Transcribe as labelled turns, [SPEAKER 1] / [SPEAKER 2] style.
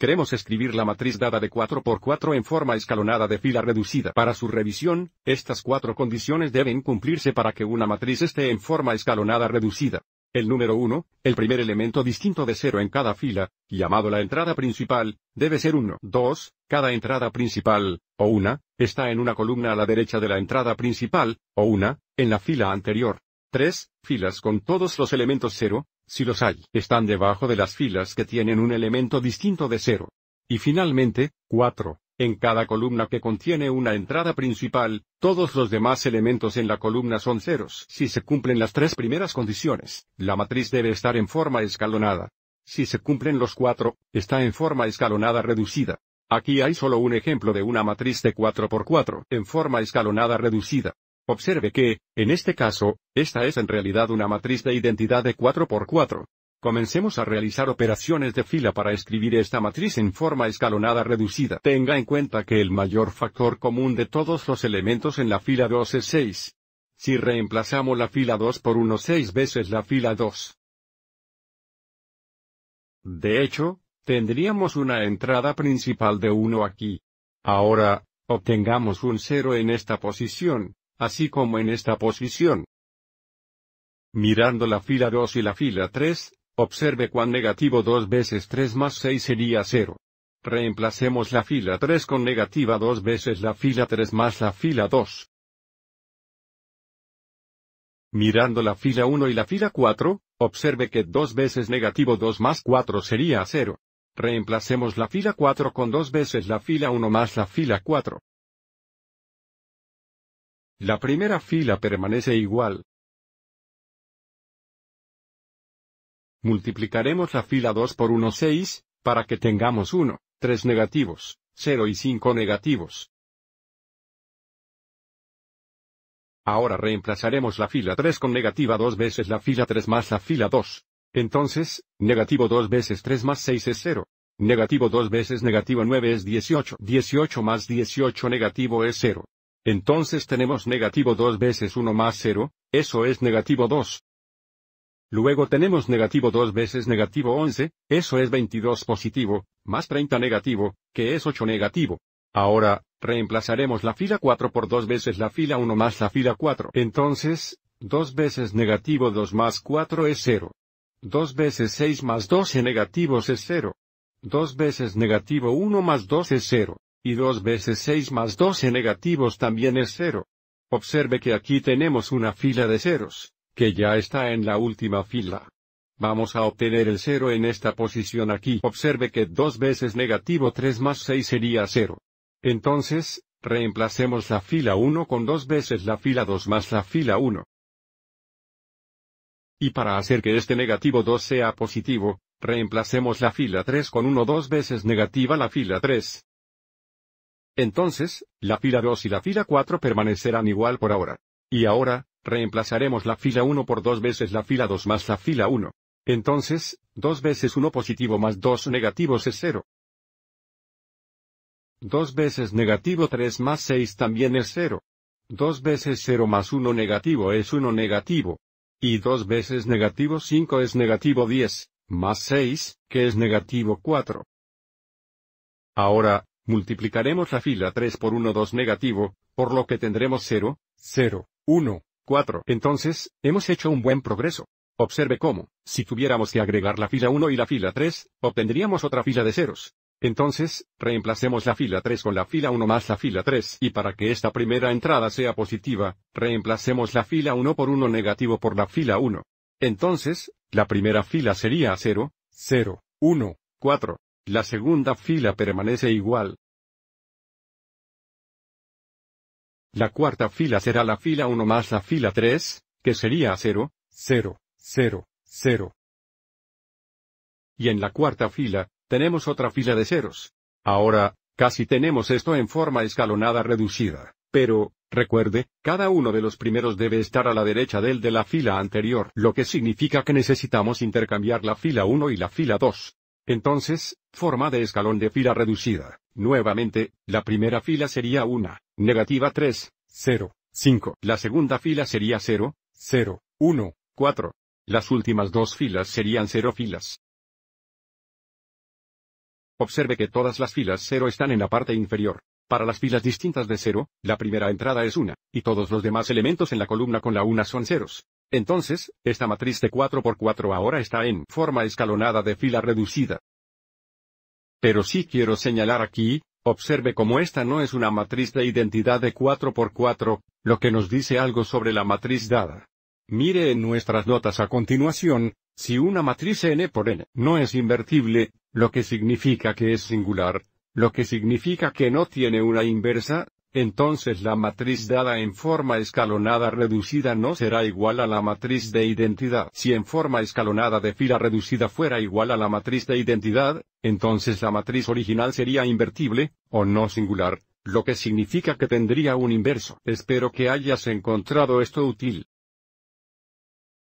[SPEAKER 1] Queremos escribir la matriz dada de 4 por 4 en forma escalonada de fila reducida. Para su revisión, estas cuatro condiciones deben cumplirse para que una matriz esté en forma escalonada reducida. El número 1, el primer elemento distinto de 0 en cada fila, llamado la entrada principal, debe ser 1. 2, cada entrada principal, o una, está en una columna a la derecha de la entrada principal, o una, en la fila anterior. 3, filas con todos los elementos 0, si los hay, están debajo de las filas que tienen un elemento distinto de cero. Y finalmente, 4. En cada columna que contiene una entrada principal, todos los demás elementos en la columna son ceros. Si se cumplen las tres primeras condiciones, la matriz debe estar en forma escalonada. Si se cumplen los cuatro, está en forma escalonada reducida. Aquí hay solo un ejemplo de una matriz de 4x4 en forma escalonada reducida. Observe que, en este caso, esta es en realidad una matriz de identidad de 4 por 4 Comencemos a realizar operaciones de fila para escribir esta matriz en forma escalonada reducida. Tenga en cuenta que el mayor factor común de todos los elementos en la fila 2 es 6. Si reemplazamos la fila 2 por 1 6 veces la fila 2. De hecho, tendríamos una entrada principal de 1 aquí. Ahora, obtengamos un 0 en esta posición, así como en esta posición. Mirando la fila 2 y la fila 3, observe cuán negativo 2 veces 3 más 6 sería 0. Reemplacemos la fila 3 con negativa 2 veces la fila 3 más la fila 2. Mirando la fila 1 y la fila 4, observe que 2 veces negativo 2 más 4 sería 0. Reemplacemos la fila 4 con 2 veces la fila 1 más la fila 4. La primera fila permanece igual. Multiplicaremos la fila 2 por 1 6, para que tengamos 1, 3 negativos, 0 y 5 negativos. Ahora reemplazaremos la fila 3 con negativa 2 veces la fila 3 más la fila 2. Entonces, negativo 2 veces 3 más 6 es 0. Negativo 2 veces negativo 9 es 18. 18 más 18 negativo es 0. Entonces tenemos negativo 2 veces 1 más 0, eso es negativo 2. Luego tenemos negativo 2 veces negativo 11, eso es 22 positivo, más 30 negativo, que es 8 negativo. Ahora, reemplazaremos la fila 4 por 2 veces la fila 1 más la fila 4. Entonces, 2 veces negativo 2 más 4 es 0. 2 veces 6 más 12 negativos es 0. 2 veces negativo 1 más 2 es 0. Y 2 veces 6 más 12 negativos también es 0. Observe que aquí tenemos una fila de ceros, que ya está en la última fila. Vamos a obtener el 0 en esta posición aquí. Observe que 2 veces negativo 3 más 6 sería 0. Entonces, reemplacemos la fila 1 con 2 veces la fila 2 más la fila 1. Y para hacer que este negativo 2 sea positivo, reemplacemos la fila 3 con 1 dos veces negativa la fila 3, entonces, la fila 2 y la fila 4 permanecerán igual por ahora. Y ahora, reemplazaremos la fila 1 por dos veces la fila 2 más la fila 1. Entonces, 2 veces 1 positivo más 2 negativos es 0. 2 veces negativo 3 más 6 también es 0. 2 veces 0 más 1 negativo es 1 negativo. Y 2 veces negativo 5 es negativo 10, más 6, que es negativo 4. Ahora, multiplicaremos la fila 3 por 1 2 negativo, por lo que tendremos 0, 0, 1, 4. Entonces, hemos hecho un buen progreso. Observe cómo, si tuviéramos que agregar la fila 1 y la fila 3, obtendríamos otra fila de ceros. Entonces, reemplacemos la fila 3 con la fila 1 más la fila 3 y para que esta primera entrada sea positiva, reemplacemos la fila 1 por 1 negativo por la fila 1. Entonces, la primera fila sería 0, 0, 1, 4. La segunda fila permanece igual. La cuarta fila será la fila 1 más la fila 3, que sería 0, 0, 0, 0. Y en la cuarta fila, tenemos otra fila de ceros. Ahora, casi tenemos esto en forma escalonada reducida, pero, recuerde, cada uno de los primeros debe estar a la derecha del de la fila anterior, lo que significa que necesitamos intercambiar la fila 1 y la fila 2. Entonces, forma de escalón de fila reducida. Nuevamente, la primera fila sería 1, negativa 3, 0, 5. La segunda fila sería 0, 0, 1, 4. Las últimas dos filas serían 0 filas. Observe que todas las filas 0 están en la parte inferior. Para las filas distintas de cero, la primera entrada es una, y todos los demás elementos en la columna con la una son ceros. Entonces, esta matriz de 4 por 4 ahora está en forma escalonada de fila reducida. Pero sí quiero señalar aquí, observe cómo esta no es una matriz de identidad de 4 por 4, lo que nos dice algo sobre la matriz dada. Mire en nuestras notas a continuación, si una matriz n por n no es invertible, lo que significa que es singular, lo que significa que no tiene una inversa, entonces la matriz dada en forma escalonada reducida no será igual a la matriz de identidad. Si en forma escalonada de fila reducida fuera igual a la matriz de identidad, entonces la matriz original sería invertible, o no singular, lo que significa que tendría un inverso. Espero que hayas encontrado esto útil.